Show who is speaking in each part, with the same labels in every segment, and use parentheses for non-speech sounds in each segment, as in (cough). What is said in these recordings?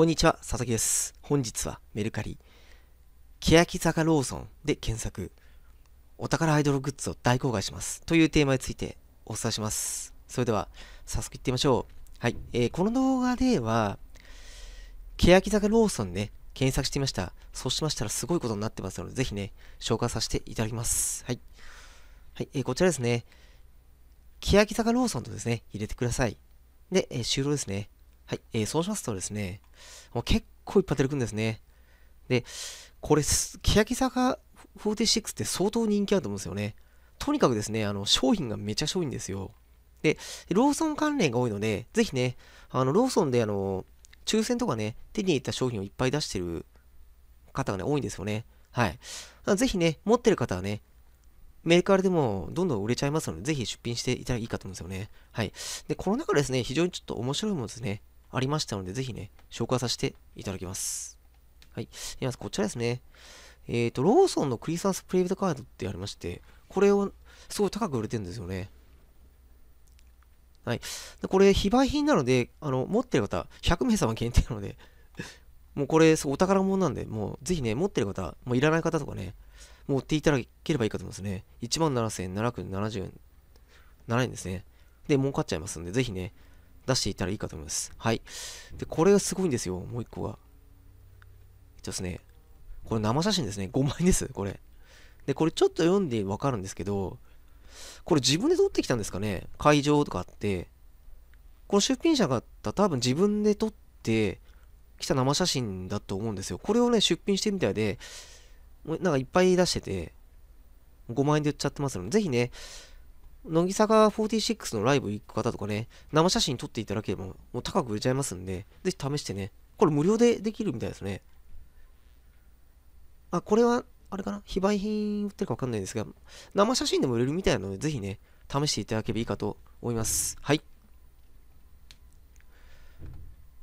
Speaker 1: こんにちは、佐々木です。本日はメルカリ、欅坂ローソンで検索、お宝アイドルグッズを大公開しますというテーマについてお伝えします。それでは、早速いってみましょう。はい、えー、この動画では、欅坂ローソンね、検索してみました。そうしましたらすごいことになってますので、ぜひね、紹介させていただきます。はい。はい、えー、こちらですね。欅坂ローソンとですね、入れてください。で、えー、終了ですね。はい、えー、そうしますとですね、もう結構いっぱい出てくるんですね。で、これ、欅坂46って相当人気あると思うんですよね。とにかくですね、あの、商品がめちゃいんですよ。で、ローソン関連が多いので、ぜひね、あの、ローソンであの、抽選とかね、手に入った商品をいっぱい出してる方がね、多いんですよね。はい。ぜひね、持ってる方はね、メーカーでもどんどん売れちゃいますので、ぜひ出品していたらいいかと思うんですよね。はい。で、この中ですね、非常にちょっと面白いものですね、ありましたので、ぜひね、紹介させていただきます。はい。まずこちらですね。えっ、ー、と、ローソンのクリスマスプレイビットカードってありまして、これをすごい高く売れてるんですよね。はい。でこれ、非売品なので、あの、持ってる方、100名様限定なので (laughs) もうこれ、お宝物なんで、もうぜひね、持ってる方、もういらない方とかね、持っていただければいいかと思いますね。17,770円、7円ですね。で、儲かっちゃいますんで、ぜひね、出していったらいいかと思います。はい。で、これがすごいんですよ。もう一個が。えっとですね、これ生写真ですね。5枚です、これ。で、これちょっと読んでわかるんですけど、これ自分で撮ってきたんですかね会場とかあって。この出品者があった多分自分で撮ってきた生写真だと思うんですよ。これをね、出品してるみたいで、なんかいっぱい出してて、5万円で売っちゃってますので、ぜひね、乃木坂46のライブ行く方とかね、生写真撮っていただければ、もう高く売れちゃいますんで、ぜひ試してね。これ無料でできるみたいですね。あ、これは、あれかな非売品売ってるかわかんないですが、生写真でも売れるみたいなので、ぜひね、試していただければいいかと思います。はい。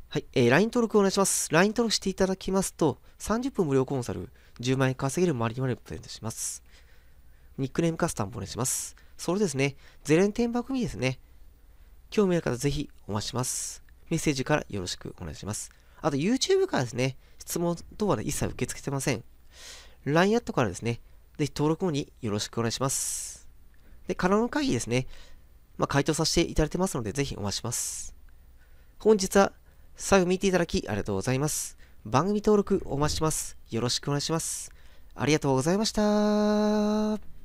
Speaker 1: はい、えー、LINE 登録お願いします。LINE 登録していただきますと、30分無料コンサル、10万円稼げるマリマルプレゼントします。ニックネームカスタムお願いします。それですね、ゼレンテン番組ですね。興味ある方ぜひお待ちします。メッセージからよろしくお願いします。あと YouTube からですね、質問等は、ね、一切受け付けてません。LINE アットからですね、ぜひ登録後によろしくお願いします。で、カラオの会議ですね、まあ、回答させていただいてますので、ぜひお待ちします。本日は最後見ていただきありがとうございます。番組登録お待ちします。よろしくお願いします。ありがとうございました。